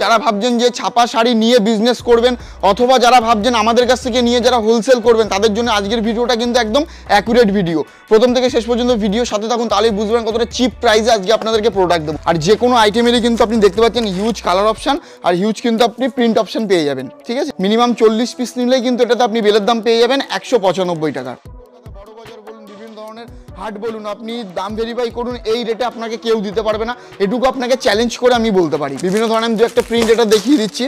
যারা ভাবছেন যে ছাপা শাড়ি নিয়ে বিজনেস করবেন অথবা যারা ভাবছেন আমাদের কাছ থেকে নিয়ে যারা হোলসেল করবেন তাদের জন্য আজকের ভিডিওটা কিন্তু একদম অ্যাকুরেট ভিডিও প্রথম থেকে শেষ পর্যন্ত ভিডিও সাথে থাকুন তাহলেই বুঝবেন কতটা চিপ প্রাইসে আজকে আপনাদেরকে প্রোডাক্ট দেবো আর যে কোনো আইটেমেরই কিন্তু আপনি দেখতে পাচ্ছেন হিউজ কালার অপশান আর হিউজ কিন্তু আপনি প্রিন্ট অপশান পেয়ে যাবেন ঠিক আছে মিনিমাম চল্লিশ পিস নিলেই কিন্তু এটাতে আপনি বেলের দাম পেয়ে যাবেন একশো পঁচানব্বই টাকা হাট বলুন আপনি দাম ভেরিফাই করুন এই রেটে আপনাকে কেউ দিতে পারবে না এটুকু আপনাকে চ্যালেঞ্জ করে আমি বলতে পারি বিভিন্ন ধরনের আমি দু একটা প্রিন্ট এটা দেখিয়ে দিচ্ছি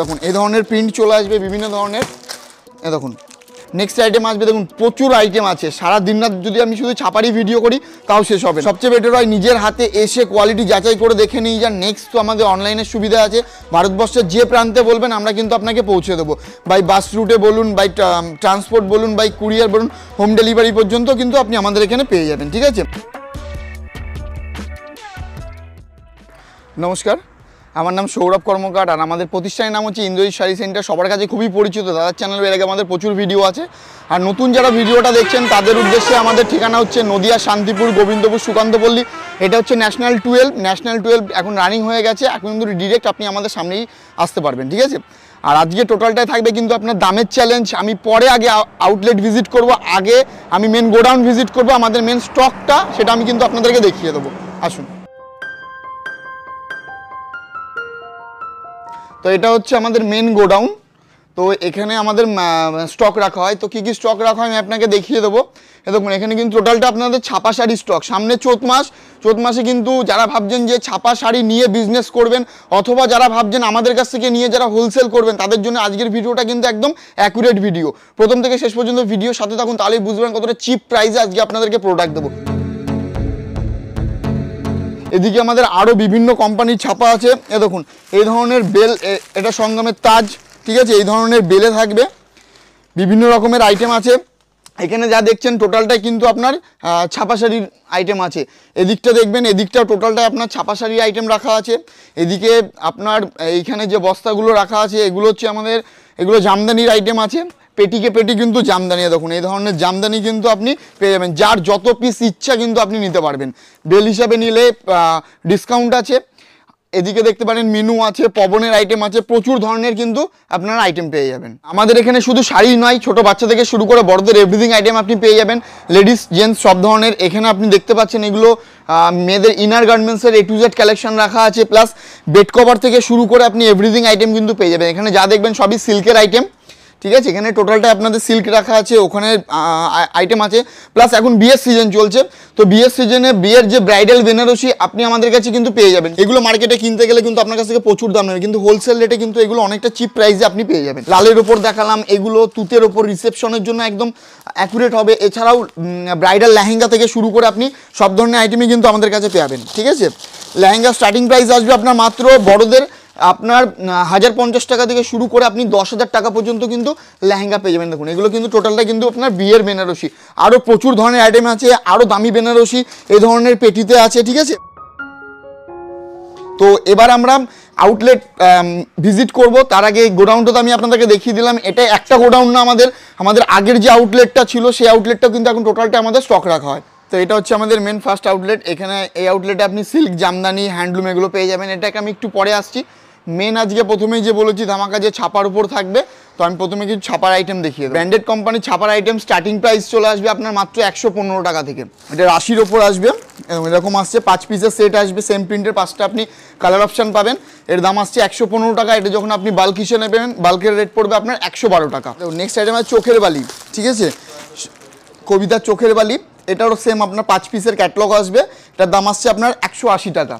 দেখুন এই ধরনের প্রিন্ট চলে আসবে বিভিন্ন ধরনের দেখুন নেক্সট আইটেম আসবে দেখুন প্রচুর আইটেম আছে সারা দিন রাত যদি আমি শুধু ছাপারি ভিডিও করি তাও শেষ হবে সবচেয়ে বেটার হয় নিজের হাতে এসে কোয়ালিটি যাচাই করে দেখে নিয়ে যান নেক্সট তো আমাদের অনলাইনের সুবিধা আছে ভারতবর্ষের যে প্রান্তে বলবেন আমরা কিন্তু আপনাকে পৌঁছে দেবো বাই বাস রুটে বলুন বাই ট্রান্সপোর্ট um, বলুন বাই কুরিয়ার বলুন হোম ডেলিভারি পর্যন্ত কিন্তু আপনি আমাদের এখানে পেয়ে যাবেন ঠিক আছে নমস্কার আমার নাম সৌরভ কর্মকার আর আমাদের প্রতিষ্ঠানের নাম হচ্ছে ইন্দ্রজিৎ শাড়ি সেন্টার সবার কাছে খুবই পরিচিত দাদার চ্যানেল এর আগে আমাদের প্রচুর ভিডিও আছে আর নতুন যারা ভিডিওটা দেখছেন তাদের উদ্দেশ্যে আমাদের ঠিকানা হচ্ছে নদিয়া শান্তিপুর গোবিন্দপুর সুকান্তপল্লী এটা হচ্ছে ন্যাশনাল টুয়েলভ ন্যাশনাল টুয়েলভ এখন রানিং হয়ে গেছে এখন কিন্তু ডিরেক্ট আপনি আমাদের সামনেই আসতে পারবেন ঠিক আছে আর আজকে টোটালটাই থাকবে কিন্তু আপনার দামের চ্যালেঞ্জ আমি পরে আগে আউটলেট ভিজিট করব আগে আমি মেন গোডাউন ভিজিট করব আমাদের মেন স্টকটা সেটা আমি কিন্তু আপনাদেরকে দেখিয়ে দেবো আসুন তো এটা হচ্ছে আমাদের মেন গোডাউন তো এখানে আমাদের স্টক রাখা হয় তো কী কী স্টক রাখা হয় আমি আপনাকে দেখিয়ে দেবো দেখুন এখানে কিন্তু টোটালটা আপনাদের ছাপা শাড়ি স্টক সামনে চোত মাস চোত মাসে কিন্তু যারা ভাবছেন যে ছাপা শাড়ি নিয়ে বিজনেস করবেন অথবা যারা ভাবছেন আমাদের কাছ থেকে নিয়ে যারা হোলসেল করবেন তাদের জন্য আজকের ভিডিওটা কিন্তু একদম অ্যাকুরেট ভিডিও প্রথম থেকে শেষ পর্যন্ত ভিডিও সাথে থাকুন তাহলেই বুঝবেন কতটা চিপ প্রাইসে আজকে আপনাদেরকে প্রোডাক্ট দেবো এদিকে আমাদের আরও বিভিন্ন কোম্পানির ছাপা আছে এ দেখুন এই ধরনের বেল এটা সঙ্গমের তাজ ঠিক আছে এই ধরনের বেলে থাকবে বিভিন্ন রকমের আইটেম আছে এখানে যা দেখছেন টোটালটাই কিন্তু আপনার ছাপা শাড়ির আইটেম আছে এদিকটা দেখবেন এদিকটা টোটালটাই আপনার ছাপা শাড়ির আইটেম রাখা আছে এদিকে আপনার এইখানে যে বস্তাগুলো রাখা আছে এগুলো হচ্ছে আমাদের এগুলো জামদানির আইটেম আছে পেটিকে পেটি কিন্তু জামদানি দেখুন এই ধরনের জামদানি কিন্তু আপনি পেয়ে যাবেন যার যত পিস ইচ্ছা কিন্তু আপনি নিতে পারবেন বেল হিসাবে নিলে ডিসকাউন্ট আছে এদিকে দেখতে পারেন মেনু আছে পবনের আইটেম আছে প্রচুর ধরনের কিন্তু আপনারা আইটেম পেয়ে যাবেন আমাদের এখানে শুধু শাড়ি নয় ছোট বাচ্চা থেকে শুরু করে বড়দের এভরিথিং আইটেম আপনি পেয়ে যাবেন লেডিস জেন্টস সব ধরনের এখানে আপনি দেখতে পাচ্ছেন এগুলো মেয়েদের ইনার গার্মেন্টসের এ টু জেড কালেকশন রাখা আছে প্লাস বেড কভার থেকে শুরু করে আপনি এভরিথিং আইটেম কিন্তু পেয়ে যাবেন এখানে যা দেখবেন সবই সিল্কের আইটেম ঠিক আছে এখানে টোটালটা আপনাদের সিল্ক রাখা আছে ওখানে আইটেম আছে প্লাস এখন বিয়ের সিজন চলছে তো বিয়ের সিজনে বিয়ের যে ব্রাইডাল বেনারসি আপনি আমাদের কাছে কিন্তু পেয়ে যাবেন এগুলো মার্কেটে কিনতে গেলে কিন্তু আপনার কাছ থেকে প্রচুর দাম নেবে কিন্তু হোলসেল রেটে কিন্তু এগুলো অনেকটা চিপ প্রাইসে আপনি পেয়ে যাবেন লালের ওপর দেখালাম এগুলো তুতের ওপর রিসেপশনের জন্য একদম অ্যাকুরেট হবে এছাড়াও ব্রাইডাল লেহেঙ্গা থেকে শুরু করে আপনি সব ধরনের আইটেমই কিন্তু আমাদের কাছে পেয়ে যাবেন ঠিক আছে লেহেঙ্গা স্টার্টিং প্রাইস আসবে আপনার মাত্র বড়দের আপনার হাজার পঞ্চাশ টাকা থেকে শুরু করে আপনি দশ হাজার টাকা পর্যন্ত কিন্তু লেহেঙ্গা পেয়ে যাবেন দেখুন এগুলো কিন্তু টোটালটা কিন্তু আপনার বিয়ের বেনারসি আরও প্রচুর ধরনের আইটেম আছে আরও দামি বেনারসি এ ধরনের পেটিতে আছে ঠিক আছে তো এবার আমরা আউটলেট ভিজিট করব তার আগে গোডাউনটা তো আমি আপনাদেরকে দেখিয়ে দিলাম এটা একটা গোডাউন না আমাদের আমাদের আগের যে আউটলেটটা ছিল সেই আউটলেটটা কিন্তু এখন টোটালটা আমাদের স্টক রাখা হয় তো এটা হচ্ছে আমাদের মেন ফার্স্ট আউটলেট এখানে এই আউটলেটে আপনি সিল্ক জামদানি হ্যান্ডলুম এগুলো পেয়ে যাবেন এটাকে আমি একটু পরে আসছি মেন আজকে প্রথমেই যে বলেছি ধামাকা যে ছাপার উপর থাকবে তো আমি প্রথমে কিছু ছাপার আইটেম দেখিয়ে ব্র্যান্ডেড কোম্পানির ছাপার আইটেম স্টার্টিং প্রাইস চলে আসবে আপনার মাত্র একশো পনেরো টাকা থেকে এটা রাশির ওপর আসবে এরকম আসছে পাঁচ পিসের সেট আসবে সেম প্রিন্টের পাঁচটা আপনি কালার অপশান পাবেন এর দাম আসছে একশো পনেরো টাকা এটা যখন আপনি বাল্ক হিসেবে নেবেন বাল্কের রেট পড়বে আপনার একশো বারো টাকা নেক্সট আইটেম আছে চোখের বালি ঠিক আছে কবিতার চোখের বালি এটারও সেম আপনার পাঁচ পিসের ক্যাটলগ আসবে এটার দাম আসছে আপনার একশো আশি টাকা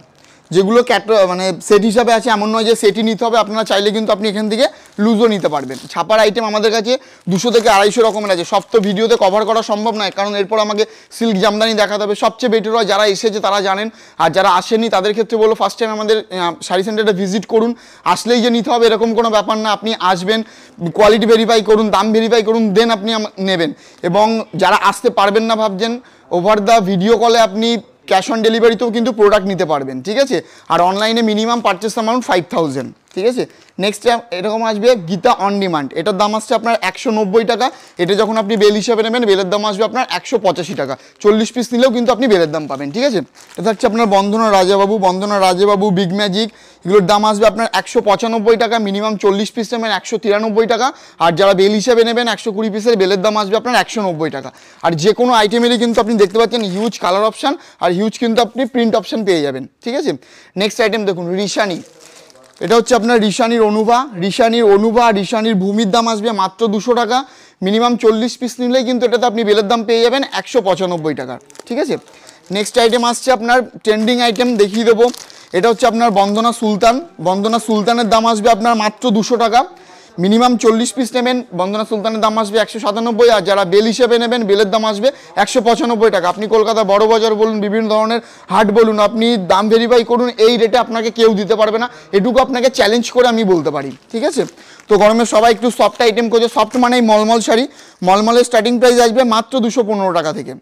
যেগুলো ক্যাট মানে সেট হিসাবে আছে এমন নয় যে সেটই নিতে হবে আপনারা চাইলে কিন্তু আপনি এখান থেকে লুজও নিতে পারবেন ছাপার আইটেম আমাদের কাছে দুশো থেকে আড়াইশো রকমের আছে সব তো ভিডিওতে কভার করা সম্ভব নয় কারণ এরপর আমাকে সিল্ক জামদানি দেখাতে হবে সবচেয়ে বেটার হয় যারা এসেছে তারা জানেন আর যারা আসেনি তাদের ক্ষেত্রে বলো ফার্স্ট টাইম আমাদের শাড়ি সেন্টারটা ভিজিট করুন আসলেই যে নিতে হবে এরকম কোনো ব্যাপার না আপনি আসবেন কোয়ালিটি ভেরিফাই করুন দাম ভেরিফাই করুন দেন আপনি নেবেন এবং যারা আসতে পারবেন না ভাবছেন ওভার দ্য ভিডিও কলে আপনি ক্যাশ অন ডেলিভারিতেও কিন্তু প্রোডাক্ট নিতে পারবেন ঠিক আছে আর অনলাইনে minimum purchase amount five thousand ঠিক আছে নেক্সট এরকম আসবে গীতা অন ডিমান্ড এটার দাম আসছে আপনার একশো টাকা এটা যখন আপনি বেল হিসাবে নেবেন বেলের দাম আসবে আপনার একশো টাকা চল্লিশ পিস নিলেও কিন্তু আপনি বেলের দাম পাবেন ঠিক আছে এটা হচ্ছে আপনার বন্ধনা রাজাবাবু বন্ধনা রাজাবাবু বিগ ম্যাজিক এগুলোর দাম আসবে আপনার একশো টাকা মিনিমাম চল্লিশ পিস নেবেন একশো টাকা আর যারা বেল হিসাবে নেবেন একশো কুড়ি পিসের বেলের দাম আসবে আপনার একশো টাকা আর যে কোনো আইটেমেরই কিন্তু আপনি দেখতে পাচ্ছেন হিউজ কালার অপশান আর হিউজ কিন্তু আপনি প্রিন্ট অপশান পেয়ে যাবেন ঠিক আছে নেক্সট আইটেম দেখুন রিশানি এটা হচ্ছে আপনার রিশানির অনুভা রিশানির অনুভা রিশানির ভূমির দাম আসবে মাত্র দুশো টাকা মিনিমাম চল্লিশ পিস নিলেই কিন্তু এটাতে আপনি বেলের দাম পেয়ে যাবেন একশো পঁচানব্বই টাকার ঠিক আছে নেক্সট আইটেম আসছে আপনার ট্রেন্ডিং আইটেম দেখিয়ে দেবো এটা হচ্ছে আপনার বন্দনা সুলতান বন্দনা সুলতানের দাম আসবে আপনার মাত্র দুশো টাকা মিনিমাম চল্লিশ পিস নেবেন বন্দনা সুলতানের দাম আসবে একশো সাতানব্বই আর যারা বেল হিসেবে নেবেন বেলের দাম আসবে একশো পঁচানব্বই টাকা আপনি কলকাতা বড় বাজার বলুন বিভিন্ন ধরনের হাট বলুন আপনি দাম ভেরিফাই করুন এই রেটে আপনাকে কেউ দিতে পারবে না এটুকু আপনাকে চ্যালেঞ্জ করে আমি বলতে পারি ঠিক আছে তো গরমে সবাই একটু সফট আইটেম করছে সফট মানে মলমল শাড়ি মলমলের স্টার্টিং প্রাইস আসবে মাত্র দুশো পনেরো টাকা থেকে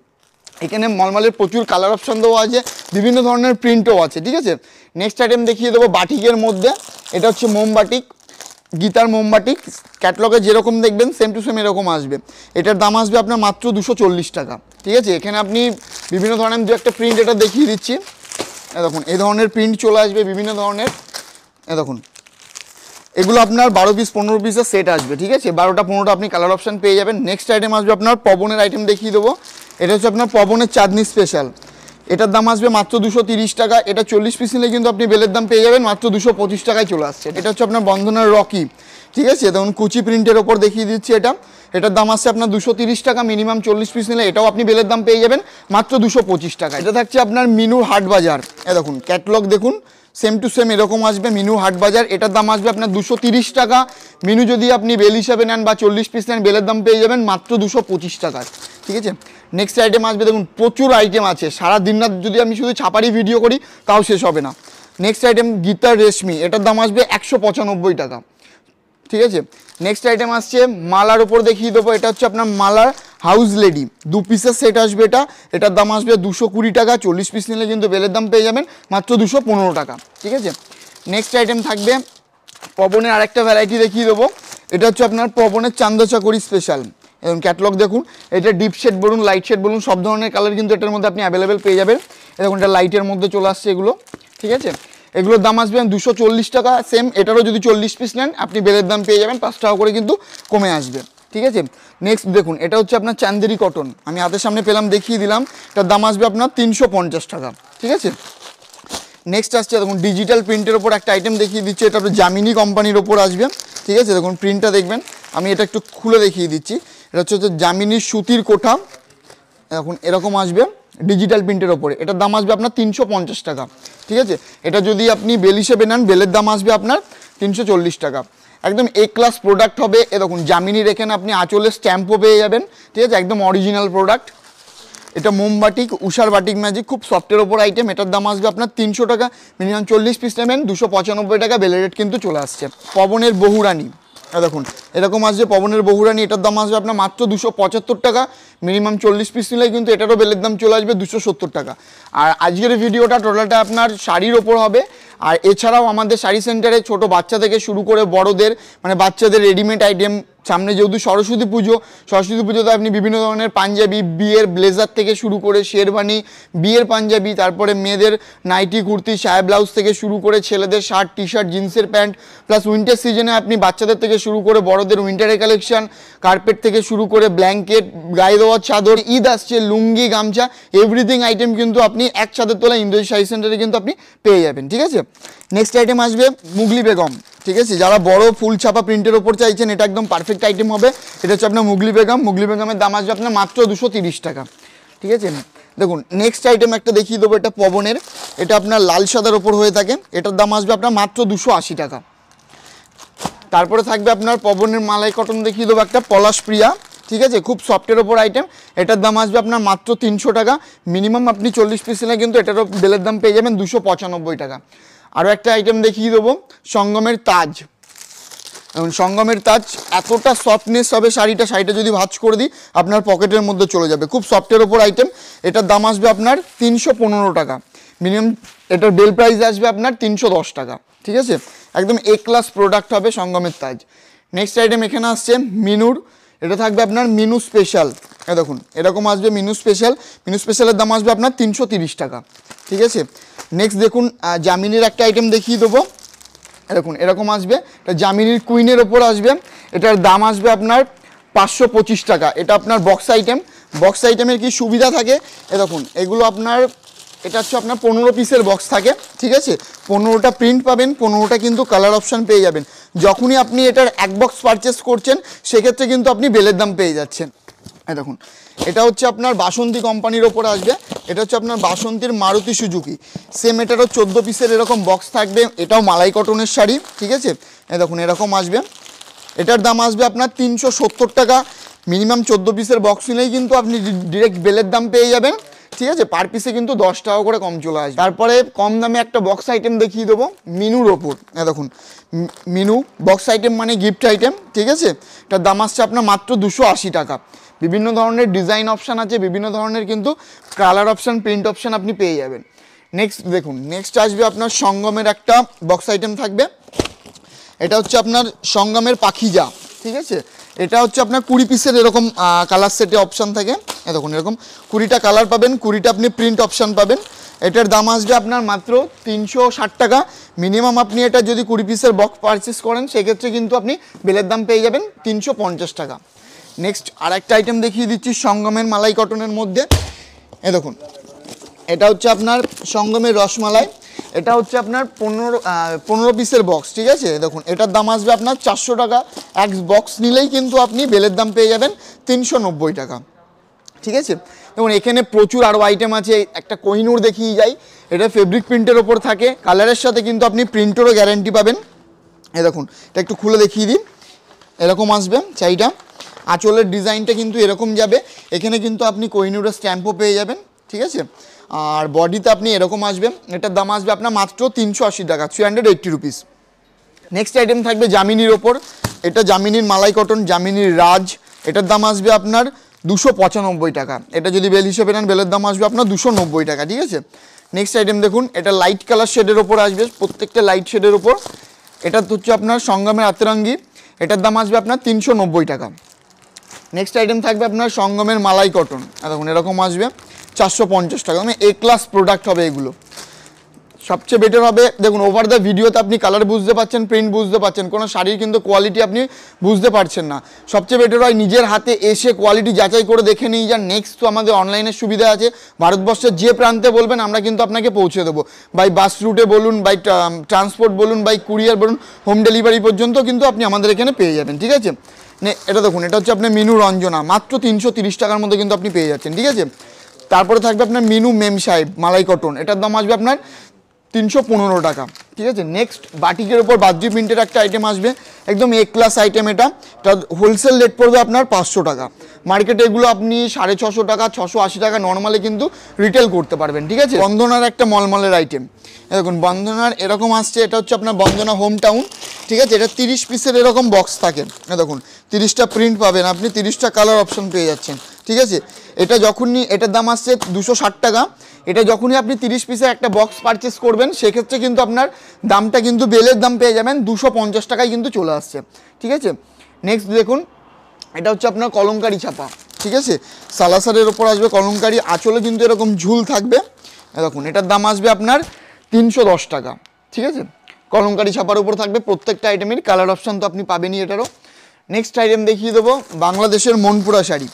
এখানে মলমলের প্রচুর কালার অপশান দেওয়া আছে বিভিন্ন ধরনের প্রিন্টও আছে ঠিক আছে নেক্সট আইটেম দেখিয়ে দেবো বাটিকের মধ্যে এটা হচ্ছে মোমবাটিক গীতার মোমবাটি ক্যাটলগে যেরকম দেখবেন সেম টু সেম এরকম আসবে এটার দাম আসবে আপনার মাত্র দুশো টাকা ঠিক আছে এখানে আপনি বিভিন্ন ধরনের দু একটা প্রিন্ট এটা দেখিয়ে দিচ্ছি দেখুন এ ধরনের প্রিন্ট চলে আসবে বিভিন্ন ধরনের দেখুন এগুলো আপনার বারো পিস পনেরো পিসের সেট আসবে ঠিক আছে বারোটা পনেরোটা আপনি কালার অপশান পেয়ে যাবেন নেক্সট আইটেম আসবে আপনার পবনের আইটেম দেখিয়ে দেবো এটা হচ্ছে আপনার পবনের চাঁদনি স্পেশাল এটার দাম আসবে মাত্র দুশো টাকা এটা চল্লিশ পিস নিলে কিন্তু আপনি বেলের দাম পেয়ে যাবেন মাত্র দুশো টাকায় চলে আসছে এটা হচ্ছে আপনার বন্ধনের রকি ঠিক আছে তখন কুচি প্রিন্টের ওপর দেখিয়ে দিচ্ছি এটা এটার দাম আসছে আপনার দুশো টাকা মিনিমাম চল্লিশ পিস নিলে এটাও আপনি বেলের দাম পেয়ে যাবেন মাত্র দুশো পঁচিশ টাকা এটা থাকছে আপনার মিনু হাট বাজার এ দেখুন ক্যাটলগ দেখুন সেম টু সেম এরকম আসবে মিনু হাট বাজার এটার দাম আসবে আপনার দুশো টাকা মিনু যদি আপনি বেল হিসাবে নেন বা চল্লিশ পিস নেন বেলের দাম পেয়ে যাবেন মাত্র দুশো টাকা ঠিক আছে নেক্সট আইটেম আসবে দেখুন প্রচুর আইটেম আছে সারা দিন রাত যদি আমি শুধু ছাপারি ভিডিও করি তাও শেষ হবে না নেক্সট আইটেম গীতার রেশমি এটার দাম আসবে একশো টাকা ঠিক আছে নেক্সট আইটেম আসছে মালার উপর দেখিয়ে দেবো এটা হচ্ছে আপনার মালার হাউস লেডি দু পিসের সেট আসবে এটা এটার দাম আসবে দুশো কুড়ি টাকা চল্লিশ পিস নিলে কিন্তু বেলের দাম পেয়ে যাবেন মাত্র দুশো পনেরো টাকা ঠিক আছে নেক্সট আইটেম থাকবে পবনের আরেকটা ভ্যারাইটি দেখিয়ে দেবো এটা হচ্ছে আপনার পবনের চাকরি স্পেশাল এবং ক্যাটলগ দেখুন এটা ডিপ শেড বলুন লাইট শেড বলুন সব ধরনের কালার কিন্তু এটার মধ্যে আপনি অ্যাভেলেবেল পেয়ে যাবেন এরকম এটা লাইটের মধ্যে চলে আসছে এগুলো ঠিক আছে এগুলোর দাম আসবে দুশো টাকা সেম এটারও যদি চল্লিশ পিস নেন আপনি বেলের দাম পেয়ে যাবেন পাঁচ টাকা করে কিন্তু কমে আসবে ঠিক আছে নেক্সট দেখুন এটা হচ্ছে আপনার চান্দেরি কটন আমি হাতের সামনে পেলাম দেখিয়ে দিলাম এটার দাম আসবে আপনার তিনশো টাকা ঠিক আছে নেক্সট আসছে দেখুন ডিজিটাল প্রিন্টের ওপর একটা আইটেম দেখিয়ে দিচ্ছি এটা আপনার জামিনি কোম্পানির ওপর আসবে ঠিক আছে দেখুন প্রিন্টটা দেখবেন আমি এটা একটু খুলে দেখিয়ে দিচ্ছি এটা হচ্ছে জামিনী সুতির কোঠা এখন এরকম আসবে ডিজিটাল প্রিন্টের ওপরে এটার দাম আসবে আপনার তিনশো টাকা ঠিক আছে এটা যদি আপনি বেল হিসেবে নেন বেলের দাম আসবে আপনার তিনশো টাকা একদম এ ক্লাস প্রোডাক্ট হবে এরকম জামিনি রেখেন আপনি আঁচলে স্ট্যাম্পও পেয়ে যাবেন ঠিক আছে একদম অরিজিনাল প্রোডাক্ট এটা মোমবাটিক উষার বাটিক ম্যাজিক খুব সফটের ওপর আইটেম এটার দাম আসবে আপনার তিনশো টাকা মিনিমাম চল্লিশ পিস নেবেন দুশো পঁচানব্বই টাকা বেলে রেট কিন্তু চলে আসছে পবনের বহুরানি দেখুন এরকম আসছে পবনের বহুরানি এটার দাম আসবে আপনার মাত্র দুশো পঁচাত্তর টাকা মিনিমাম চল্লিশ পিস নিলে কিন্তু এটারও বেলের দাম চলে আসবে দুশো সত্তর টাকা আর আজকের ভিডিওটা টোটালটা আপনার শাড়ির ওপর হবে আর এছাড়াও আমাদের শাড়ি সেন্টারে ছোট বাচ্চা থেকে শুরু করে বড়দের মানে বাচ্চাদের রেডিমেড আইটেম সামনে যেহেতু সরস্বতী পুজো সরস্বতী পুজোতে আপনি বিভিন্ন ধরনের পাঞ্জাবি বিয়ের ব্লেজার থেকে শুরু করে শেরবানি বিয়ের পাঞ্জাবি তারপরে মেয়েদের নাইটি কুর্তি সায়া ব্লাউজ থেকে শুরু করে ছেলেদের শার্ট টি শার্ট জিন্সের প্যান্ট প্লাস উইন্টার সিজনে আপনি বাচ্চাদের থেকে শুরু করে বড়দের উইন্টারের কালেকশান কার্পেট থেকে শুরু করে ব্ল্যাঙ্কেট গায়ে দেওয়া চাদর ঈদ আসছে লুঙ্গি গামছা এভরিথিং আইটেম কিন্তু আপনি এক ছাদের তোলা ইন্দোজ সাই সেন্টারে কিন্তু আপনি পেয়ে যাবেন ঠিক আছে নেক্সট আইটেম আসবে মুগলি বেগম ঠিক আছে যারা বড় ফুল ছাপা প্রিন্টের ওপর চাইছেন এটা একদম পারফেক্ট আইটেম হবে এটা হচ্ছে আপনার মুগলি বেগম মুগলি বেগমের দাম আসবে আপনার মাত্র দুশো টাকা ঠিক আছে দেখুন নেক্সট আইটেম একটা দেখিয়ে দেবো এটা পবনের এটা আপনার লাল সাদার ওপর হয়ে থাকে এটার দাম আসবে আপনার মাত্র দুশো টাকা তারপরে থাকবে আপনার পবনের মালাই কটন দেখিয়ে দেবো একটা পলাশ প্রিয়া ঠিক আছে খুব সফটের ওপর আইটেম এটার দাম আসবে আপনার মাত্র তিনশো টাকা মিনিমাম আপনি চল্লিশ পিস নিলে কিন্তু এটারও বেলের দাম পেয়ে যাবেন দুশো পঁচানব্বই টাকা আরও একটা আইটেম দেখিয়ে দেবো সঙ্গমের তাজ এবং সঙ্গমের তাজ এতটা সফটনেস হবে শাড়িটা শাড়িটা যদি ভাজ করে দিই আপনার পকেটের মধ্যে চলে যাবে খুব সফটের ওপর আইটেম এটার দাম আসবে আপনার তিনশো টাকা মিনিমাম এটার বেল প্রাইস আসবে আপনার তিনশো টাকা ঠিক আছে একদম এ ক্লাস প্রোডাক্ট হবে সঙ্গমের তাজ নেক্সট আইটেম এখানে আসছে মিনুর এটা থাকবে আপনার মিনু স্পেশাল দেখুন এরকম আসবে মিনু স্পেশাল মিনু স্পেশালের দাম আসবে আপনার তিনশো টাকা ঠিক আছে নেক্সট দেখুন জামিনীর একটা আইটেম দেখিয়ে দেবো দেখুন এরকম আসবে এটা জামিনির কুইনের ওপর আসবে এটার দাম আসবে আপনার পাঁচশো টাকা এটা আপনার বক্স আইটেম বক্স আইটেমের কি সুবিধা থাকে এ দেখুন এগুলো আপনার এটা হচ্ছে আপনার পনেরো পিসের বক্স থাকে ঠিক আছে পনেরোটা প্রিন্ট পাবেন পনেরোটা কিন্তু কালার অপশান পেয়ে যাবেন যখনই আপনি এটার এক বক্স পারচেস করছেন সেক্ষেত্রে কিন্তু আপনি বেলের দাম পেয়ে যাচ্ছেন হ্যাঁ দেখুন এটা হচ্ছে আপনার বাসন্তী কোম্পানির ওপর আসবে এটা হচ্ছে আপনার বাসন্তীর মারুতি সুজুকি সেম এটারও চোদ্দো পিসের এরকম বক্স থাকবে এটাও মালাই কটনের শাড়ি ঠিক আছে হ্যাঁ দেখুন এরকম আসবে এটার দাম আসবে আপনার তিনশো টাকা মিনিমাম চোদ্দো পিসের বক্স নিলেই কিন্তু আপনি ডিরেক্ট বেলের দাম পেয়ে যাবেন ঠিক আছে পার পিসে কিন্তু দশ টাকা করে কম চলে আসবে তারপরে কম দামে একটা বক্স আইটেম দেখিয়ে দেবো মিনুর ওপর হ্যাঁ দেখুন মিনু বক্স আইটেম মানে গিফট আইটেম ঠিক আছে এটার দাম আসছে আপনার মাত্র দুশো আশি টাকা বিভিন্ন ধরনের ডিজাইন অপশান আছে বিভিন্ন ধরনের কিন্তু কালার অপশান প্রিন্ট অপশান আপনি পেয়ে যাবেন নেক্সট দেখুন নেক্সট আসবে আপনার সঙ্গমের একটা বক্স আইটেম থাকবে এটা হচ্ছে আপনার সঙ্গমের পাখিজা ঠিক আছে এটা হচ্ছে আপনার কুড়ি পিসের এরকম কালার সেটে অপশান থাকে হ্যাঁ, দেখুন এরকম কুড়িটা কালার পাবেন কুড়িটা আপনি প্রিন্ট অপশান পাবেন এটার দাম আসবে আপনার মাত্র তিনশো টাকা মিনিমাম আপনি এটা যদি কুড়ি পিসের বক্স পারচেস করেন সেক্ষেত্রে কিন্তু আপনি বেলের দাম পেয়ে যাবেন তিনশো টাকা নেক্সট আর একটা আইটেম দেখিয়ে দিচ্ছি সঙ্গমের মালাই কটনের মধ্যে এ দেখুন এটা হচ্ছে আপনার সঙ্গমের রসমালাই এটা হচ্ছে আপনার পনেরো পনেরো পিসের বক্স ঠিক আছে দেখুন এটার দাম আসবে আপনার চারশো টাকা এক বক্স নিলেই কিন্তু আপনি বেলের দাম পেয়ে যাবেন তিনশো টাকা ঠিক আছে দেখুন এখানে প্রচুর আরও আইটেম আছে একটা কোহিনুর দেখিয়ে যাই এটা ফেব্রিক প্রিন্টের ওপর থাকে কালারের সাথে কিন্তু আপনি প্রিন্টেরও গ্যারান্টি পাবেন এ দেখুন এটা একটু খুলে দেখিয়ে দিন এরকম আসবে চাইটা আঁচলের ডিজাইনটা কিন্তু এরকম যাবে এখানে কিন্তু আপনি কোহিনুরের স্ট্যাম্পও পেয়ে যাবেন ঠিক আছে আর বডিতে আপনি এরকম আসবেন এটার দাম আসবে আপনার মাত্র তিনশো আশি টাকা three hundred eighty rupees next item থাকবে জামিনির ওপর এটা জামিনির মালাই কটন জামিনির রাজ এটার দাম আসবে আপনার দুশো পঁচানব্বই টাকা এটা যদি বেল হিসেবে নেন বেলের দাম আসবে আপনার দুশো নব্বই টাকা ঠিক আছে নেক্সট আইটেম দেখুন এটা লাইট কালার শেডের ওপর আসবে প্রত্যেকটা লাইট শেডের ওপর এটা হচ্ছে আপনার সঙ্গমের আতরাঙ্গি এটার দাম আসবে আপনার তিনশো টাকা নেক্সট আইটেম থাকবে আপনার সঙ্গমের মালাই কটন দেখুন এরকম আসবে চারশো টাকা মানে এ ক্লাস প্রোডাক্ট হবে এগুলো সবচেয়ে বেটার হবে দেখুন ওভার দ্য ভিডিওতে আপনি কালার বুঝতে পারছেন প্রিন্ট বুঝতে পারছেন কোনো শাড়ির কিন্তু কোয়ালিটি আপনি বুঝতে পারছেন না সবচেয়ে বেটার হয় নিজের হাতে এসে কোয়ালিটি যাচাই করে দেখে নিয়ে যান নেক্সট তো আমাদের অনলাইনের সুবিধা আছে ভারতবর্ষের যে প্রান্তে বলবেন আমরা কিন্তু আপনাকে পৌঁছে দেবো বাই বাস রুটে বলুন বাই ট্রান্সপোর্ট um, বলুন বাই কুরিয়ার বলুন হোম ডেলিভারি পর্যন্ত কিন্তু আপনি আমাদের এখানে পেয়ে যাবেন ঠিক আছে এটা দেখুন এটা হচ্ছে আপনার মেনু রঞ্জনা মাত্র তিনশো টাকার মধ্যে কিন্তু আপনি পেয়ে যাচ্ছেন ঠিক আছে তারপরে থাকবে আপনার মিনু মেম সাহেব মালাই কটন এটার দাম আসবে আপনার তিনশো পনেরো টাকা ঠিক আছে নেক্সট বাটিকের ওপর বাহ্যিক প্রিন্টের একটা আইটেম আসবে একদম এ ক্লাস আইটেম এটা এটা হোলসেল রেট পড়বে আপনার পাঁচশো টাকা মার্কেটে এগুলো আপনি সাড়ে ছশো টাকা ছশো আশি টাকা নর্মালে কিন্তু রিটেল করতে পারবেন ঠিক আছে বন্ধনার একটা মলমলের আইটেম দেখুন বন্ধনার এরকম আসছে এটা হচ্ছে আপনার বন্ধনা হোম টাউন ঠিক আছে এটা তিরিশ পিসের এরকম বক্স থাকে দেখুন তিরিশটা প্রিন্ট পাবেন আপনি তিরিশটা কালার অপশন পেয়ে যাচ্ছেন ঠিক আছে এটা যখনই এটার দাম আসছে দুশো টাকা এটা যখনই আপনি তিরিশ পিসে একটা বক্স পারচেস করবেন সেক্ষেত্রে কিন্তু আপনার দামটা কিন্তু বেলের দাম পেয়ে যাবেন দুশো পঞ্চাশ টাকায় কিন্তু চলে আসছে ঠিক আছে নেক্সট দেখুন এটা হচ্ছে আপনার কলমকারি ছাপা ঠিক আছে সালাসারের ওপর আসবে কলঙ্কারি আঁচলে কিন্তু এরকম ঝুল থাকবে দেখুন এটার দাম আসবে আপনার তিনশো দশ টাকা ঠিক আছে কলমকারি ছাপার উপর থাকবে প্রত্যেকটা আইটেমের কালার অপশান তো আপনি পাবেনই এটারও নেক্সট আইটেম দেখিয়ে দেবো বাংলাদেশের মনপুরা শাড়ি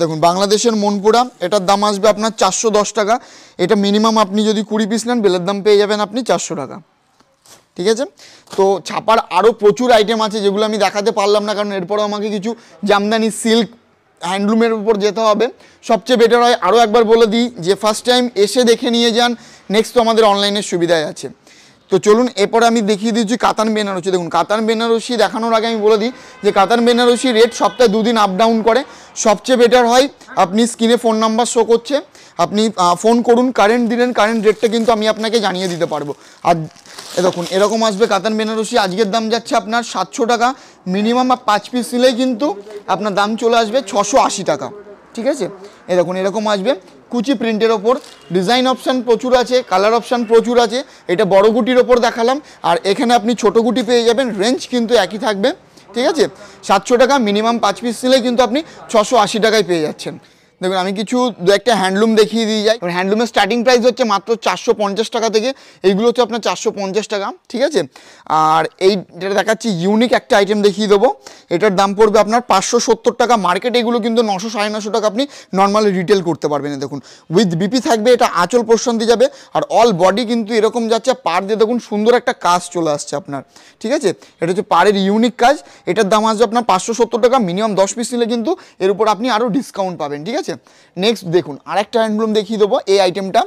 দেখুন বাংলাদেশের মনপুরা এটার দাম আসবে আপনার চারশো টাকা এটা মিনিমাম আপনি যদি কুড়ি পিস নেন বেলের দাম পেয়ে যাবেন আপনি চারশো টাকা ঠিক আছে তো ছাপার আরও প্রচুর আইটেম আছে যেগুলো আমি দেখাতে পারলাম না কারণ এরপরও আমাকে কিছু জামদানি সিল্ক হ্যান্ডলুমের উপর যেতে হবে সবচেয়ে বেটার হয় আরও একবার বলে দিই যে ফার্স্ট টাইম এসে দেখে নিয়ে যান নেক্সট তো আমাদের অনলাইনের সুবিধায় আছে তো চলুন এরপরে আমি দেখিয়ে দিচ্ছি কাতান বেনারসি দেখুন কাতান বেনারসি দেখানোর আগে আমি বলে দিই যে কাতান বেনারসি রেট সপ্তাহে দুদিন আপ ডাউন করে সবচেয়ে বেটার হয় আপনি স্ক্রিনে ফোন নাম্বার শো করছে আপনি ফোন করুন কারেন্ট দিলেন কারেন্ট রেটটা কিন্তু আমি আপনাকে জানিয়ে দিতে পারবো আর দেখুন এরকম আসবে কাতান বেনারসি আজকের দাম যাচ্ছে আপনার সাতশো টাকা মিনিমাম পাঁচ পিস নিলেই কিন্তু আপনার দাম চলে আসবে ছশো টাকা ঠিক আছে এরকম এরকম আসবে কুচি প্রিন্টের ওপর ডিজাইন অপশান প্রচুর আছে কালার অপশান প্রচুর আছে এটা বড় গুটির ওপর দেখালাম আর এখানে আপনি ছোট গুটি পেয়ে যাবেন রেঞ্জ কিন্তু একই থাকবে ঠিক আছে সাতশো টাকা মিনিমাম পাঁচ পিস নিলে কিন্তু আপনি ছশো আশি টাকায় পেয়ে যাচ্ছেন দেখুন আমি কিছু দু একটা হ্যান্ডলুম দেখিয়ে দিয়ে যাই হ্যান্ডলুমের স্টার্টিং প্রাইস হচ্ছে মাত্র চারশো টাকা থেকে এইগুলো হচ্ছে আপনার চারশো টাকা ঠিক আছে আর এই দেখাচ্ছি ইউনিক একটা আইটেম দেখিয়ে দেবো এটার দাম পড়বে আপনার পাঁচশো টাকা মার্কেট এগুলো কিন্তু নশো সাড়ে নশো টাকা আপনি নর্মালি রিটেল করতে পারবেন দেখুন উইথ বিপি থাকবে এটা আঁচল পোর্শন দিয়ে যাবে আর অল বডি কিন্তু এরকম যাচ্ছে পার দিয়ে দেখুন সুন্দর একটা কাজ চলে আসছে আপনার ঠিক আছে এটা হচ্ছে পাড়ের ইউনিক কাজ এটার দাম আসবে আপনার পাঁচশো টাকা মিনিমাম দশ পিস নিলে কিন্তু এর উপর আপনি আরও ডিসকাউন্ট পাবেন ঠিক আছে আছে নেক্সট দেখুন আরেকটা হ্যান্ডলুম দেখিয়ে দেবো এই আইটেমটা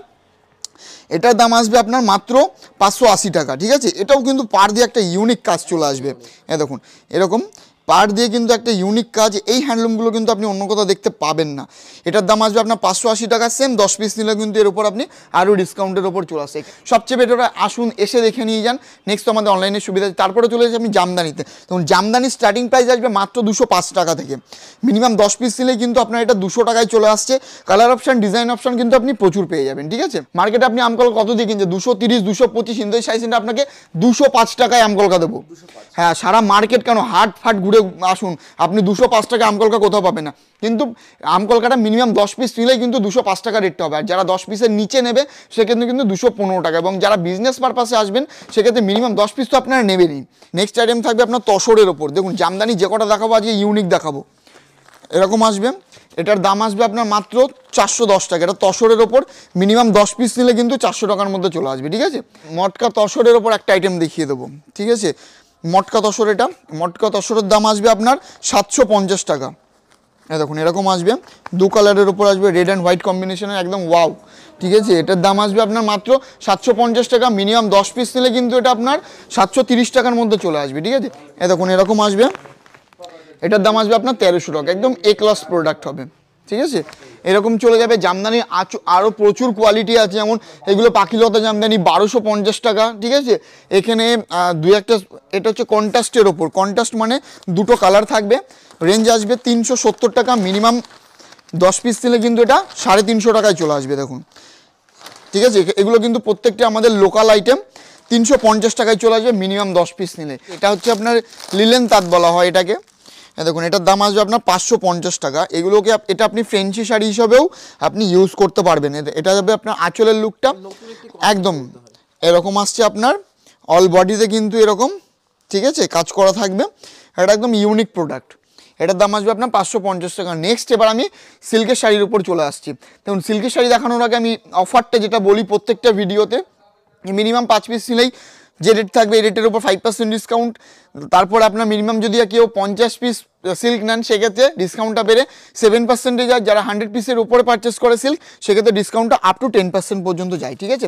এটার দাম আসবে আপনার মাত্র পাঁচশো টাকা ঠিক আছে এটাও কিন্তু পার দিয়ে একটা ইউনিক কাজ চলে আসবে হ্যাঁ দেখুন এরকম পার দিয়ে কিন্তু একটা ইউনিক কাজ এই হ্যান্ডলুমগুলো কিন্তু আপনি অন্য কোথাও দেখতে পাবেন না এটার দাম আসবে আপনার পাঁচশো আশি টাকা সেম দশ পিস নিলে কিন্তু এর উপর আপনি আরও ডিসকাউন্টের ওপর চলে আসে সবচেয়ে বেটার আসুন এসে দেখে নিয়ে যান নেক্সট আমাদের অনলাইনে সুবিধা আছে তারপরে চলে যাচ্ছে আপনি জামদানিতে তখন জামদানি স্টার্টিং প্রাইস আসবে মাত্র দুশো পাঁচ টাকা থেকে মিনিমাম দশ পিস নিলে কিন্তু আপনার এটা দুশো টাকায় চলে আসছে কালার অপশান ডিজাইন অপশান কিন্তু আপনি প্রচুর পেয়ে যাবেন ঠিক আছে মার্কেটে আপনি আমকল কত দিয়ে কিনছে দুশো তিরিশ দুশো পঁচিশ ইন্দোর সাইজ আপনাকে দুশো পাঁচ টাকায় আমকলকা দেবো হ্যাঁ সারা মার্কেট কেন হাট ফাট ঘুরে ঘুরে আসুন আপনি দুশো পাঁচ টাকা আমকলকা কোথাও পাবেন না কিন্তু আমকলকাটা মিনিমাম দশ পিস নিলেই কিন্তু দুশো পাঁচ টাকা রেটটা হবে আর যারা দশ পিসের নিচে নেবে সেক্ষেত্রে কিন্তু দুশো পনেরো টাকা এবং যারা বিজনেস পারপাসে আসবেন সেক্ষেত্রে মিনিমাম দশ পিস তো আপনারা নেবেনই নেক্সট আইটেম থাকবে আপনার তসরের ওপর দেখুন জামদানি যে কটা দেখাবো আজকে ইউনিক দেখাবো এরকম আসবে এটার দাম আসবে আপনার মাত্র চারশো দশ টাকা এটা তসরের ওপর মিনিমাম দশ পিস নিলে কিন্তু চারশো টাকার মধ্যে চলে আসবে ঠিক আছে মটকা তসরের ওপর একটা আইটেম দেখিয়ে দেবো ঠিক আছে মটকা তসর এটা মটকা তসরের দাম আসবে আপনার সাতশো পঞ্চাশ টাকা হ্যাঁ দেখুন এরকম আসবে দু কালারের উপর আসবে রেড অ্যান্ড হোয়াইট কম্বিনেশনের একদম ওয়াও ঠিক আছে এটার দাম আসবে আপনার মাত্র সাতশো পঞ্চাশ টাকা মিনিমাম দশ পিস নিলে কিন্তু এটা আপনার সাতশো তিরিশ টাকার মধ্যে চলে আসবে ঠিক আছে হ্যাঁ দেখুন এরকম আসবে এটার দাম আসবে আপনার তেরোশো টাকা একদম এ ক্লাস প্রোডাক্ট হবে ঠিক আছে এরকম চলে যাবে জামদানি আরও প্রচুর কোয়ালিটি আছে যেমন এগুলো পাখিলতা জামদানি বারোশো পঞ্চাশ টাকা ঠিক আছে এখানে দু একটা এটা হচ্ছে কন্ট্রাস্টের ওপর কন্ট্রাস্ট মানে দুটো কালার থাকবে রেঞ্জ আসবে তিনশো সত্তর টাকা মিনিমাম দশ পিস নিলে কিন্তু এটা সাড়ে তিনশো টাকায় চলে আসবে দেখুন ঠিক আছে এগুলো কিন্তু প্রত্যেকটা আমাদের লোকাল আইটেম তিনশো পঞ্চাশ টাকায় চলে আসবে মিনিমাম দশ পিস নিলে এটা হচ্ছে আপনার লিলেন তাঁত বলা হয় এটাকে হ্যাঁ দেখুন এটার দাম আসবে আপনার পাঁচশো পঞ্চাশ টাকা এগুলোকে এটা আপনি ফ্রেঞ্চি শাড়ি হিসাবেও আপনি ইউজ করতে পারবেন এটা যাবে আপনার আঁচলের লুকটা একদম এরকম আসছে আপনার অল বডিতে কিন্তু এরকম ঠিক আছে কাজ করা থাকবে এটা একদম ইউনিক প্রোডাক্ট এটার দাম আসবে আপনার পাঁচশো পঞ্চাশ টাকা নেক্সট এবার আমি সিল্কের শাড়ির উপর চলে আসছি দেখুন সিল্কের শাড়ি দেখানোর আগে আমি অফারটা যেটা বলি প্রত্যেকটা ভিডিওতে মিনিমাম পাঁচ পিস নিলেই যে রেট থাকবে এই রেটের উপর ফাইভ পার্সেন্ট ডিসকাউন্ট তারপর আপনার মিনিমাম যদি কেউ পঞ্চাশ পিস সিল্ক নেন সেক্ষেত্রে ডিসকাউন্টটা বেড়ে সেভেন পার্সেন্টে যায় যারা হান্ড্রেড পিসের উপরে পারচেস করে সিল্ক সেক্ষেত্রে ডিসকাউন্টটা আপ টু টেন পার্সেন্ট পর্যন্ত যায় ঠিক আছে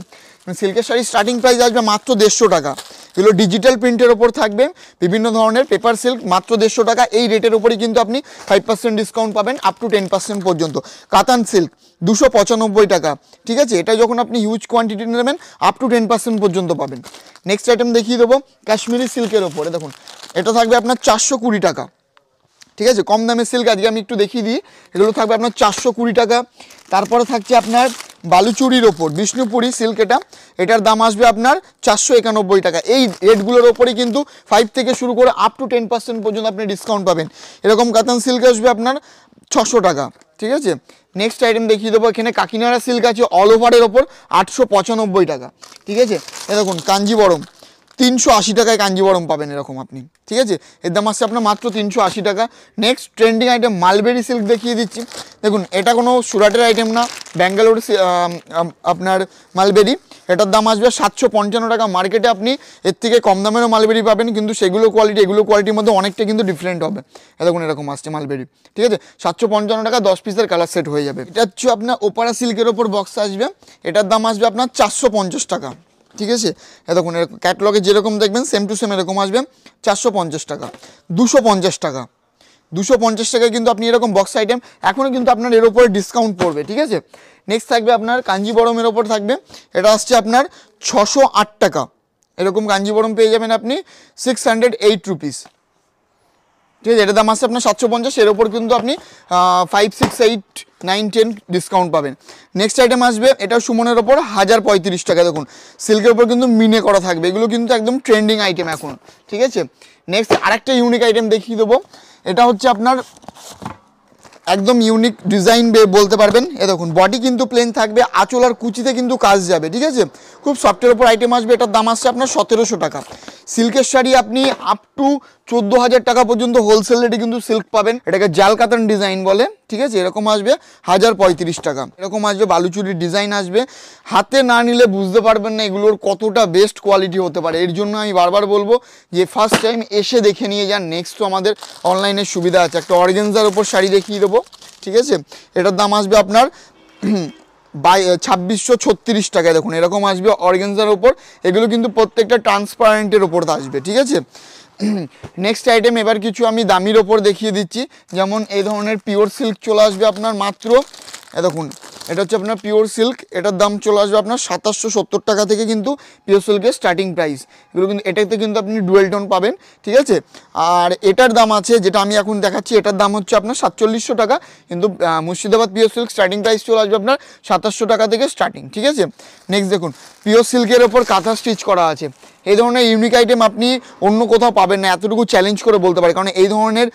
সিল্কের মানে শাড়ি স্টার্টিং প্রাইস আসবে মাত্র দেড়শো টাকা এগুলো ডিজিটাল প্রিন্টের ওপর থাকবে বিভিন্ন ধরনের পেপার সিল্ক মাত্র দেড়শো টাকা এই রেটের উপরেই কিন্তু আপনি ফাইভ পার্সেন্ট ডিসকাউন্ট পাবেন আপ টু টেন পার্সেন্ট পর্যন্ত কাতান সিল্ক দুশো পঁচানব্বই টাকা ঠিক আছে এটা যখন আপনি হিউজ কোয়ান্টিটি নেবেন আপ টু টেন পার্সেন্ট পর্যন্ত পাবেন নেক্সট আইটেম দেখিয়ে দেবো কাশ্মীরি সিল্কের ওপরে দেখুন এটা থাকবে আপনার চারশো কুড়ি টাকা ঠিক আছে কম দামে সিল্ক আজকে আমি একটু দেখিয়ে দিই এগুলো থাকবে আপনার চারশো কুড়ি টাকা তারপরে থাকছে আপনার বালুচুরির ওপর বিষ্ণুপুরি সিল্ক এটা এটার দাম আসবে আপনার চারশো একানব্বই টাকা এই রেটগুলোর ওপরে কিন্তু ফাইভ থেকে শুরু করে আপ টু টেন পার্সেন্ট পর্যন্ত আপনি ডিসকাউন্ট পাবেন এরকম কাতান সিল্ক আসবে আপনার ছশো টাকা ঠিক আছে নেক্সট আইটেম দেখিয়ে দেবো এখানে কাকিনাড়া সিল্ক আছে অল ওভারের ওপর আটশো টাকা ঠিক আছে এ দেখুন কাঞ্জিবরম তিনশো আশি টাকায় কাঞ্জিবরম পাবেন এরকম আপনি ঠিক আছে এর দাম আসছে আপনার মাত্র তিনশো আশি টাকা next trending item mulberry silk দেখিয়ে দিচ্ছি দেখুন এটা কোনো সুরাটের আইটেম না ব্যাঙ্গালোর আপনার মালবেরি এটার দাম আসবে সাতশো পঞ্চান্ন টাকা মার্কেটে আপনি এর থেকে কম দামেরও মালবেরি পাবেন কিন্তু সেগুলো কোয়ালিটি এগুলো কোয়ালিটির মধ্যে অনেকটা কিন্তু ডিফারেন্ট হবে দেখুন এরকম আসছে মালবেরি ঠিক আছে সাতশো পঞ্চান্ন টাকা দশ পিসের কালার সেট হয়ে যাবে এটা হচ্ছে আপনার ওপারা সিল্কের ওপর বক্স আসবে এটার দাম আসবে আপনার চারশো পঞ্চাশ টাকা ঠিক আছে এতক্ষণ এরকম ক্যাটলগে যেরকম দেখবেন সেম টু সেম এরকম আসবে চারশো পঞ্চাশ টাকা দুশো পঞ্চাশ টাকা দুশো পঞ্চাশ টাকায় কিন্তু আপনি এরকম বক্স আইটেম এখনও কিন্তু আপনার এর ওপরে ডিসকাউন্ট পড়বে ঠিক আছে নেক্সট থাকবে আপনার কাঞ্জিবরমের ওপর থাকবে এটা আসছে আপনার ছশো আট টাকা এরকম কাঞ্জিবরম পেয়ে যাবেন আপনি সিক্স হান্ড্রেড এইট রুপিস ঠিক আছে এটার দাম আছে আপনার সাতশো পঞ্চাশ এর ওপর কিন্তু আপনি five six eight nine ten discount পাবেন নেক্সট আইটেম আসবে এটা সুমনের ওপর হাজার পঁয়ত্রিশ টাকা দেখুন সিল্কের ওপর কিন্তু মিনে করা থাকবে এগুলো কিন্তু একদম ট্রেন্ডিং আইটেম এখন ঠিক আছে নেক্সট আরেকটা ইউনিক আইটেম দেখিয়ে দেবো এটা হচ্ছে আপনার একদম ইউনিক ডিজাইন বলতে পারবেন এ দেখুন বডি কিন্তু প্লেন থাকবে আঁচল আর কুচিতে কিন্তু কাজ যাবে ঠিক আছে খুব সফটের ওপর আইটেম আসবে এটার দাম আসছে আপনার সতেরোশো টাকা সিল্কের শাড়ি আপনি আপ টু চোদ্দ হাজার টাকা পর্যন্ত হোলসেল রেটে কিন্তু সিল্ক পাবেন এটাকে জালকাতান ডিজাইন বলে ঠিক আছে এরকম আসবে হাজার পঁয়ত্রিশ টাকা এরকম আসবে বালুচুরির ডিজাইন আসবে হাতে না নিলে বুঝতে পারবেন না এগুলোর কতটা বেস্ট কোয়ালিটি হতে পারে এর জন্য আমি বারবার বলবো যে ফার্স্ট টাইম এসে দেখে নিয়ে যান নেক্সট তো আমাদের অনলাইনের সুবিধা আছে একটা অরিজেন্সার ওপর শাড়ি দেখিয়ে দেবো ঠিক আছে এটার দাম আসবে আপনার বাই ছাব্বিশশো ছত্রিশ টাকায় দেখুন এরকম আসবে অর্গেনজার ওপর এগুলো কিন্তু প্রত্যেকটা ট্রান্সপারেন্টের ওপর আসবে ঠিক আছে নেক্সট আইটেম এবার কিছু আমি দামির ওপর দেখিয়ে দিচ্ছি যেমন এই ধরনের পিওর সিল্ক চলে আসবে আপনার মাত্র দেখুন এটা হচ্ছে আপনার পিওর সিল্ক এটার দাম চলে আসবে আপনার সাতাশশো সত্তর টাকা থেকে কিন্তু পিওর সিল্কের স্টার্টিং প্রাইস এগুলো কিন্তু এটাতে কিন্তু আপনি ডুয়েল টোন পাবেন ঠিক আছে আর এটার দাম আছে যেটা আমি এখন দেখাচ্ছি এটার দাম হচ্ছে আপনার সাতচল্লিশশো টাকা কিন্তু Murshidabad pure silk starting price চলে আসবে আপনার সাতাশশো টাকা থেকে স্টার্টিং ঠিক আছে নেক্সট দেখুন পিওর সিল্কের ওপর কাঁথা স্টিচ করা আছে এই ধরনের ইউনিক আইটেম আপনি অন্য কোথাও পাবেন না এতটুকু চ্যালেঞ্জ করে বলতে পারি কারণ এই ধরনের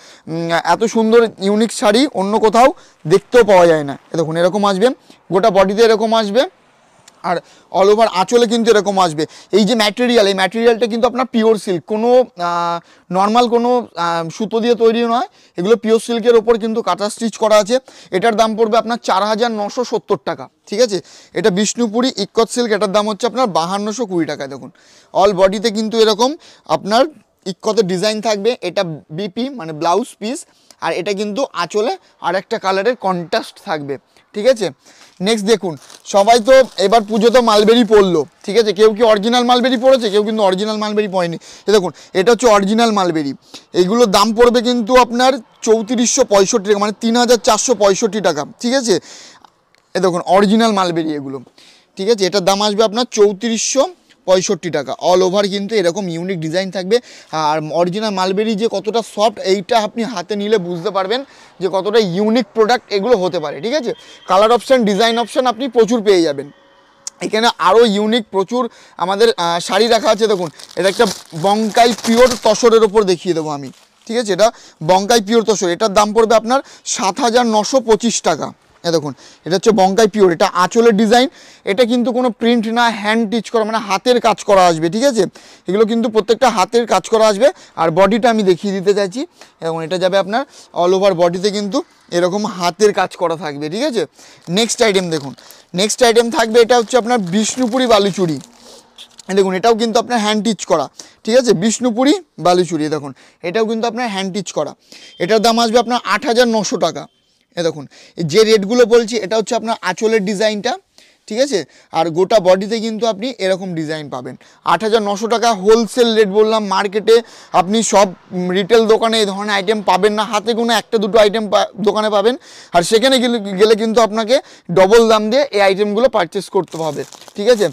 এত সুন্দর ইউনিক শাড়ি অন্য কোথাও দেখতেও পাওয়া যায় না দেখুন এরকম আসবে গোটা বডিতে এরকম আসবে আর অল ওভার আঁচলে কিন্তু এরকম আসবে এই যে ম্যাটেরিয়াল এই ম্যাটেরিয়ালটা কিন্তু আপনার পিওর সিল্ক কোনো নর্মাল কোনো সুতো দিয়ে তৈরি নয় এগুলো পিওর সিল্কের ওপর কিন্তু কাটা স্টিচ করা আছে এটার দাম পড়বে আপনার চার হাজার নশো সত্তর টাকা ঠিক আছে এটা বিষ্ণুপুরি ইকত সিল্ক এটার দাম হচ্ছে আপনার বাহান্নশো কুড়ি টাকা দেখুন অল বডিতে কিন্তু এরকম আপনার ইকতের ডিজাইন থাকবে এটা বিপি মানে ব্লাউজ পিস আর এটা কিন্তু আঁচলে আর একটা কালারের কন্ট্রাস্ট থাকবে ঠিক আছে নেক্সট দেখুন সবাই তো এবার পুজো তো মালবেরি পড়লো ঠিক আছে কেউ কি অরিজিনাল মালবেরি পড়েছে কেউ কিন্তু অরিজিনাল মালবেরি পড়েনি দেখুন এটা হচ্ছে অরিজিনাল মালবেরি এগুলোর দাম পড়বে কিন্তু আপনার চৌত্রিশশো পঁয়ষট্টি টাকা মানে তিন হাজার চারশো পঁয়ষট্টি টাকা ঠিক আছে এ দেখুন অরিজিনাল মালবেরি এগুলো ঠিক আছে এটার দাম আসবে আপনার চৌত্রিশশো পঁয়ষট্টি টাকা অল ওভার কিন্তু এরকম ইউনিক ডিজাইন থাকবে আর অরিজিনাল মালবেরি যে কতটা সফট এইটা আপনি হাতে নিলে বুঝতে পারবেন যে কতটা ইউনিক প্রোডাক্ট এগুলো হতে পারে ঠিক আছে কালার অপশান ডিজাইন অপশান আপনি প্রচুর পেয়ে যাবেন এখানে আরও ইউনিক প্রচুর আমাদের শাড়ি রাখা আছে দেখুন এটা একটা বঙ্কাই পিওর তসরের ওপর দেখিয়ে দেবো আমি ঠিক আছে এটা বঙ্কাই পিওর তসর এটার দাম পড়বে আপনার সাত টাকা এ দেখুন এটা হচ্ছে বঙ্কাই পিওর এটা আঁচলের ডিজাইন এটা কিন্তু কোনো প্রিন্ট না হ্যান্ড টিচ করা মানে হাতের কাজ করা আসবে ঠিক আছে এগুলো কিন্তু প্রত্যেকটা হাতের কাজ করা আসবে আর বডিটা আমি দেখিয়ে দিতে চাইছি এবং এটা যাবে আপনার অল ওভার বডিতে কিন্তু এরকম হাতের কাজ করা থাকবে ঠিক আছে নেক্সট আইটেম দেখুন নেক্সট আইটেম থাকবে এটা হচ্ছে আপনার বিষ্ণুপুরি বালুচুরি দেখুন এটাও কিন্তু আপনার হ্যান্ড টিচ করা ঠিক আছে বিষ্ণুপুরি বালুচুরি দেখুন এটাও কিন্তু আপনার হ্যান্ড টিচ করা এটার দাম আসবে আপনার আট টাকা এ দেখুন যে রেটগুলো বলছি এটা হচ্ছে আপনার আঁচলের ডিজাইনটা ঠিক আছে আর গোটা বডিতে কিন্তু আপনি এরকম ডিজাইন পাবেন আট টাকা হোলসেল রেট বললাম মার্কেটে আপনি সব রিটেল দোকানে এই ধরনের আইটেম পাবেন না হাতে কোনো একটা দুটো আইটেম দোকানে পাবেন আর সেখানে গেলে কিন্তু আপনাকে ডবল দাম দিয়ে এই আইটেমগুলো পারচেস করতে হবে ঠিক আছে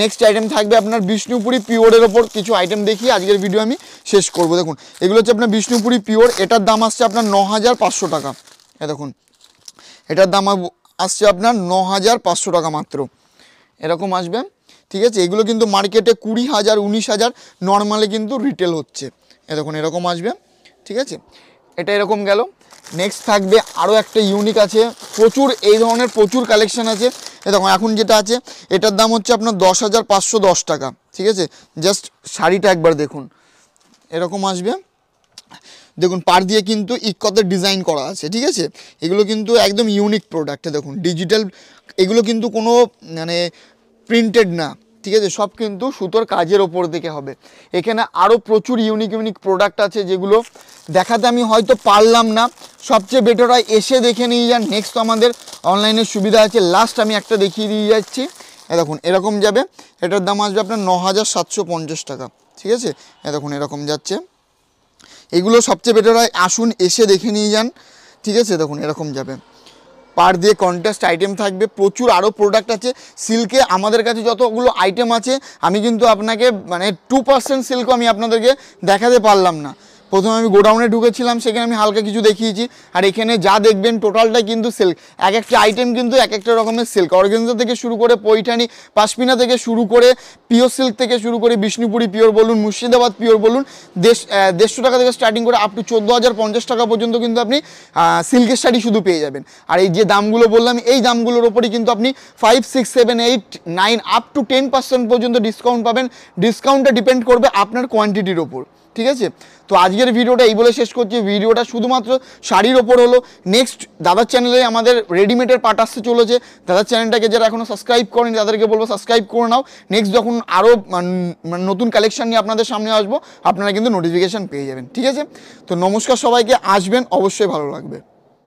নেক্সট আইটেম থাকবে আপনার বিষ্ণুপুরি পিওরের ওপর কিছু আইটেম দেখিয়ে আজকের ভিডিও আমি শেষ করব দেখুন এগুলো হচ্ছে আপনার বিষ্ণুপুরি পিওর এটার দাম আসছে আপনার ন টাকা এ দেখুন এটার দাম আসছে আপনার ন হাজার পাঁচশো টাকা মাত্র এরকম আসবে ঠিক আছে এগুলো কিন্তু মার্কেটে কুড়ি হাজার উনিশ হাজার নর্মালি কিন্তু রিটেল হচ্ছে এরকম এরকম আসবে ঠিক আছে এটা এরকম গেল নেক্সট থাকবে আরও একটা ইউনিক আছে প্রচুর এই ধরনের প্রচুর কালেকশান আছে এরকম দেখুন এখন যেটা আছে এটার দাম হচ্ছে আপনার দশ হাজার পাঁচশো দশ টাকা ঠিক আছে জাস্ট শাড়িটা একবার দেখুন এরকম আসবে দেখুন পার দিয়ে কিন্তু ইকতের ডিজাইন করা আছে ঠিক আছে এগুলো কিন্তু একদম ইউনিক প্রোডাক্ট দেখুন ডিজিটাল এগুলো কিন্তু কোনো মানে প্রিন্টেড না ঠিক আছে সব কিন্তু সুতোর কাজের ওপর দিকে হবে এখানে আরও প্রচুর ইউনিক ইউনিক প্রোডাক্ট আছে যেগুলো দেখাতে আমি হয়তো পারলাম না সবচেয়ে বেটার হয় এসে দেখে নিয়ে যান নেক্সট আমাদের অনলাইনের সুবিধা আছে লাস্ট আমি একটা দেখিয়ে দিয়ে যাচ্ছি দেখুন এরকম যাবে এটার দাম আসবে আপনার ন টাকা ঠিক আছে দেখুন এরকম যাচ্ছে এগুলো সবচেয়ে বেটার হয় আসুন এসে দেখে নিয়ে যান ঠিক আছে দেখুন এরকম যাবে পার দিয়ে কন্ট্রাস্ট আইটেম থাকবে প্রচুর আরও প্রোডাক্ট আছে সিল্কে আমাদের কাছে যতগুলো আইটেম আছে আমি কিন্তু আপনাকে মানে টু পার্সেন্ট সিল্কও আমি আপনাদেরকে দেখাতে পারলাম না প্রথমে আমি গোডাউনে ঢুকেছিলাম সেখানে আমি হালকা কিছু দেখিয়েছি আর এখানে যা দেখবেন টোটালটাই কিন্তু সিল্ক এক একটা আইটেম কিন্তু এক একটা রকমের সিল্ক অর্গেঞ্জা থেকে শুরু করে পৈঠানি পাশমিনা থেকে শুরু করে পিওর সিল্ক থেকে শুরু করে বিষ্ণুপুরি পিওর বলুন মুর্শিদাবাদ পিওর বলুন দেশ দেড়শো টাকা থেকে স্টার্টিং করে আপ টু চোদ্দো হাজার পঞ্চাশ টাকা পর্যন্ত কিন্তু আপনি সিল্কের শাড়ি শুধু পেয়ে যাবেন আর এই যে দামগুলো বললাম এই দামগুলোর ওপরই কিন্তু আপনি five six seven eight nine up to ten percent পর্যন্ত ডিসকাউন্ট পাবেন ডিসকাউন্টটা ডিপেন্ড করবে আপনার কোয়ান্টিটির ওপর ঠিক আছে তো আজকের ভিডিওটা এই বলে শেষ করছি ভিডিওটা শুধুমাত্র শাড়ির ওপর হলো নেক্সট দাদার চ্যানেলে আমাদের রেডিমেডের পার্ট আসতে চলেছে দাদার চ্যানেলটাকে যারা এখনও সাবস্ক্রাইব করেনি তাদেরকে বলবো সাবস্ক্রাইব করে নাও নেক্সট যখন আরও মানে নতুন কালেকশন নিয়ে আপনাদের সামনে আসবো আপনারা কিন্তু নোটিফিকেশান পেয়ে যাবেন ঠিক আছে তো নমস্কার সবাইকে আসবেন অবশ্যই ভালো লাগবে